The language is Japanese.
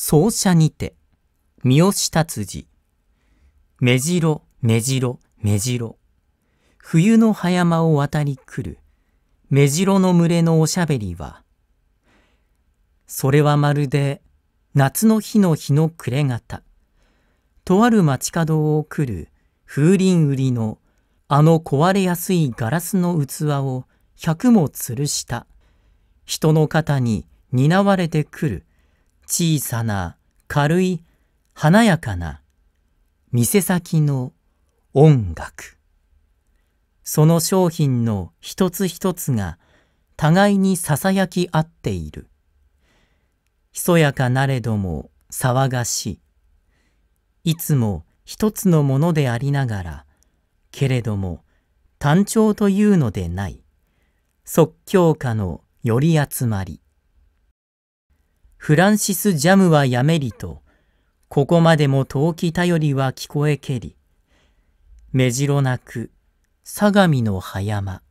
奏者にて、三好達治。目白、目白、目白。冬の葉山を渡り来る、目白の群れのおしゃべりは、それはまるで、夏の日の日の暮れ方。とある街角を来る、風鈴売りの、あの壊れやすいガラスの器を百も吊るした。人の肩に担われてくる小さな軽い華やかな店先の音楽その商品の一つ一つが互いにささやき合っているひそやかなれども騒がしいいつも一つのものでありながらけれども単調というのでない即興家のより集まりフランシス・ジャムはやめりと、ここまでも遠き頼りは聞こえけり、目白なく、相模の葉山。